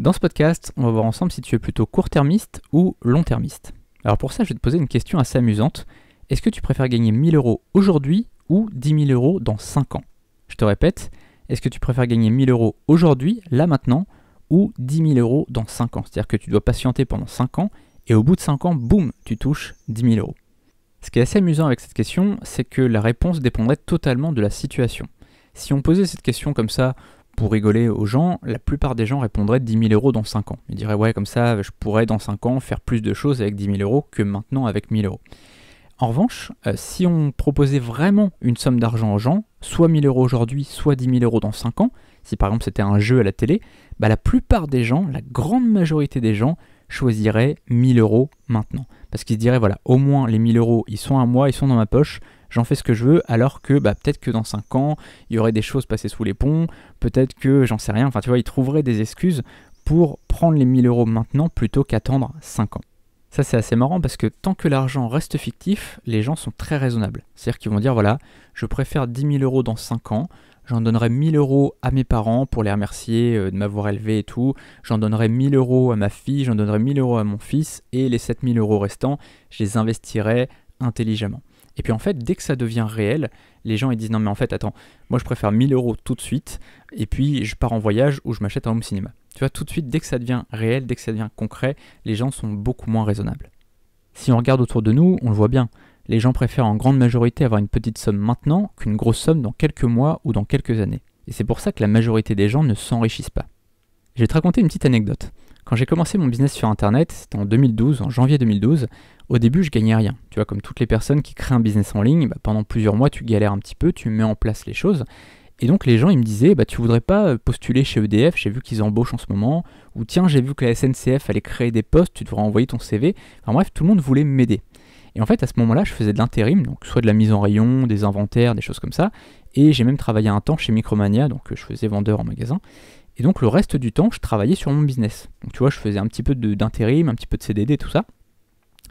Dans ce podcast, on va voir ensemble si tu es plutôt court-termiste ou long-termiste. Alors pour ça, je vais te poser une question assez amusante. Est-ce que tu préfères gagner 1000 euros aujourd'hui ou 10 000 euros dans 5 ans Je te répète, est-ce que tu préfères gagner 1000 euros aujourd'hui, là maintenant, ou 10 000 euros dans 5 ans C'est-à-dire que tu dois patienter pendant 5 ans et au bout de 5 ans, boum, tu touches 10 000 euros. Ce qui est assez amusant avec cette question, c'est que la réponse dépendrait totalement de la situation. Si on posait cette question comme ça pour rigoler aux gens, la plupart des gens répondraient 10 000 euros dans 5 ans. Ils diraient ouais comme ça je pourrais dans 5 ans faire plus de choses avec 10 000 euros que maintenant avec 1000 euros. En revanche, euh, si on proposait vraiment une somme d'argent aux gens, soit 1000 euros aujourd'hui, soit 10 000 euros dans 5 ans, si par exemple c'était un jeu à la télé, bah, la plupart des gens, la grande majorité des gens choisirait 1000 euros maintenant. Parce qu'il se dirait, voilà, au moins les 1000 euros, ils sont à moi, ils sont dans ma poche, j'en fais ce que je veux, alors que bah, peut-être que dans 5 ans, il y aurait des choses passées sous les ponts, peut-être que j'en sais rien, enfin tu vois, il trouverait des excuses pour prendre les 1000 euros maintenant plutôt qu'attendre 5 ans. Ça, c'est assez marrant parce que tant que l'argent reste fictif, les gens sont très raisonnables. C'est-à-dire qu'ils vont dire voilà, je préfère 10 000 euros dans 5 ans, j'en donnerai 1000 euros à mes parents pour les remercier euh, de m'avoir élevé et tout, j'en donnerai 1000 euros à ma fille, j'en donnerai 1000 euros à mon fils, et les 7000 euros restants, je les investirai intelligemment. Et puis en fait, dès que ça devient réel, les gens ils disent non mais en fait attends, moi je préfère 1000 euros tout de suite, et puis je pars en voyage ou je m'achète un home cinéma. Tu vois, tout de suite, dès que ça devient réel, dès que ça devient concret, les gens sont beaucoup moins raisonnables. Si on regarde autour de nous, on le voit bien. Les gens préfèrent en grande majorité avoir une petite somme maintenant qu'une grosse somme dans quelques mois ou dans quelques années. Et c'est pour ça que la majorité des gens ne s'enrichissent pas. Je vais te raconter une petite anecdote. Quand j'ai commencé mon business sur Internet, c'était en 2012, en janvier 2012, au début je gagnais rien. Tu vois, comme toutes les personnes qui créent un business en ligne, bah, pendant plusieurs mois tu galères un petit peu, tu mets en place les choses, et donc les gens, ils me disaient, bah, tu voudrais pas euh, postuler chez EDF, j'ai vu qu'ils embauchent en ce moment, ou tiens, j'ai vu que la SNCF allait créer des postes, tu devrais envoyer ton CV. Enfin bref, tout le monde voulait m'aider. Et en fait, à ce moment-là, je faisais de l'intérim, donc soit de la mise en rayon, des inventaires, des choses comme ça, et j'ai même travaillé un temps chez Micromania, donc euh, je faisais vendeur en magasin. Et donc le reste du temps, je travaillais sur mon business. Donc tu vois, je faisais un petit peu d'intérim, un petit peu de CDD, tout ça.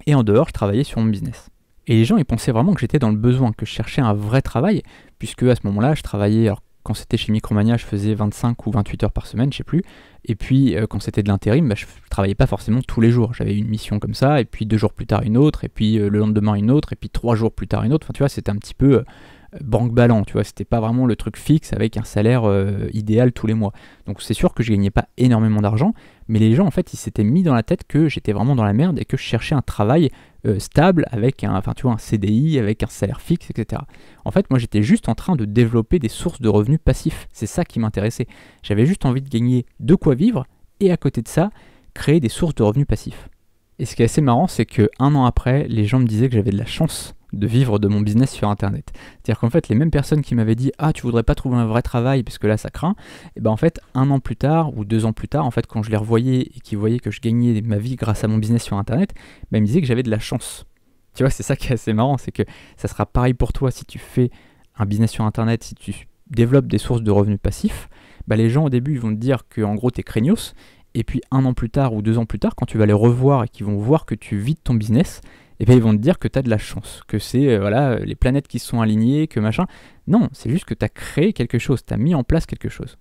Et en dehors, je travaillais sur mon business. Et les gens, ils pensaient vraiment que j'étais dans le besoin, que je cherchais un vrai travail, puisque à ce moment-là, je travaillais, alors quand c'était chez Micromania, je faisais 25 ou 28 heures par semaine, je sais plus. Et puis euh, quand c'était de l'intérim, bah, je travaillais pas forcément tous les jours. J'avais une mission comme ça, et puis deux jours plus tard une autre, et puis euh, le lendemain une autre, et puis trois jours plus tard une autre. Enfin, tu vois, c'était un petit peu euh, banque ballant, tu vois, c'était pas vraiment le truc fixe avec un salaire euh, idéal tous les mois. Donc c'est sûr que je gagnais pas énormément d'argent, mais les gens en fait ils s'étaient mis dans la tête que j'étais vraiment dans la merde et que je cherchais un travail euh, stable avec un, enfin tu vois, un CDI, avec un salaire fixe, etc. En fait moi j'étais juste en train de développer des sources de revenus passifs, c'est ça qui m'intéressait. J'avais juste envie de gagner de quoi vivre et à côté de ça créer des sources de revenus passifs. Et ce qui est assez marrant c'est que un an après les gens me disaient que j'avais de la chance de vivre de mon business sur internet. C'est-à-dire qu'en fait, les mêmes personnes qui m'avaient dit Ah, tu voudrais pas trouver un vrai travail parce que là ça craint, et eh ben en fait, un an plus tard ou deux ans plus tard, en fait, quand je les revoyais et qu'ils voyaient que je gagnais ma vie grâce à mon business sur internet, ben, ils me disaient que j'avais de la chance. Tu vois, c'est ça qui est assez marrant, c'est que ça sera pareil pour toi si tu fais un business sur internet, si tu développes des sources de revenus passifs, ben, les gens au début ils vont te dire que en gros es craignos, et puis un an plus tard ou deux ans plus tard, quand tu vas les revoir et qu'ils vont voir que tu vides ton business, et eh bien ils vont te dire que tu as de la chance, que c'est euh, voilà, euh, les planètes qui sont alignées, que machin. Non, c'est juste que tu as créé quelque chose, tu as mis en place quelque chose.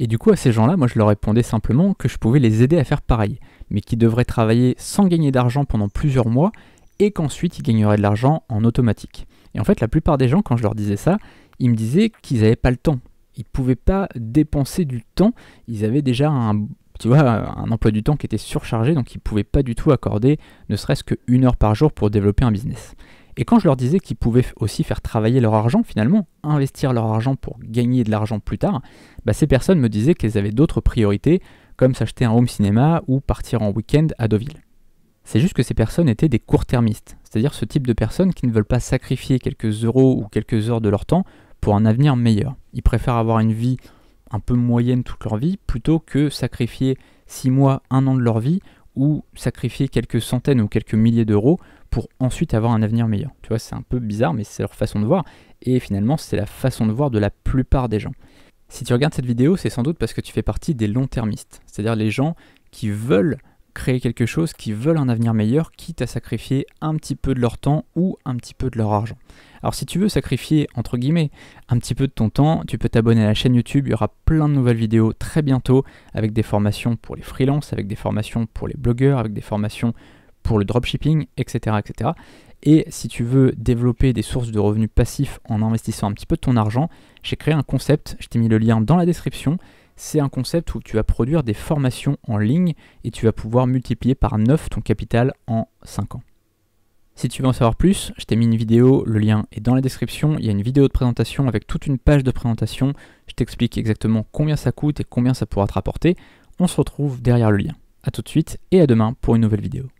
Et du coup, à ces gens-là, moi je leur répondais simplement que je pouvais les aider à faire pareil, mais qu'ils devraient travailler sans gagner d'argent pendant plusieurs mois et qu'ensuite ils gagneraient de l'argent en automatique. Et en fait, la plupart des gens, quand je leur disais ça, ils me disaient qu'ils n'avaient pas le temps. Ils ne pouvaient pas dépenser du temps, ils avaient déjà un tu vois, un emploi du temps qui était surchargé, donc ils ne pouvaient pas du tout accorder ne serait-ce qu'une heure par jour pour développer un business. Et quand je leur disais qu'ils pouvaient aussi faire travailler leur argent, finalement, investir leur argent pour gagner de l'argent plus tard, bah ces personnes me disaient qu'elles avaient d'autres priorités, comme s'acheter un home cinéma ou partir en week-end à Deauville. C'est juste que ces personnes étaient des court-termistes, c'est-à-dire ce type de personnes qui ne veulent pas sacrifier quelques euros ou quelques heures de leur temps pour un avenir meilleur. Ils préfèrent avoir une vie un peu moyenne toute leur vie, plutôt que sacrifier 6 mois, 1 an de leur vie, ou sacrifier quelques centaines ou quelques milliers d'euros pour ensuite avoir un avenir meilleur. Tu vois, c'est un peu bizarre, mais c'est leur façon de voir, et finalement c'est la façon de voir de la plupart des gens. Si tu regardes cette vidéo, c'est sans doute parce que tu fais partie des long-termistes, c'est-à-dire les gens qui veulent créer quelque chose, qui veulent un avenir meilleur, quitte à sacrifier un petit peu de leur temps ou un petit peu de leur argent. Alors si tu veux sacrifier, entre guillemets, un petit peu de ton temps, tu peux t'abonner à la chaîne YouTube, il y aura plein de nouvelles vidéos très bientôt, avec des formations pour les freelances, avec des formations pour les blogueurs, avec des formations pour le dropshipping, etc. etc. Et si tu veux développer des sources de revenus passifs en investissant un petit peu de ton argent, j'ai créé un concept, je t'ai mis le lien dans la description, c'est un concept où tu vas produire des formations en ligne et tu vas pouvoir multiplier par 9 ton capital en 5 ans. Si tu veux en savoir plus, je t'ai mis une vidéo, le lien est dans la description, il y a une vidéo de présentation avec toute une page de présentation, je t'explique exactement combien ça coûte et combien ça pourra te rapporter, on se retrouve derrière le lien. A tout de suite et à demain pour une nouvelle vidéo.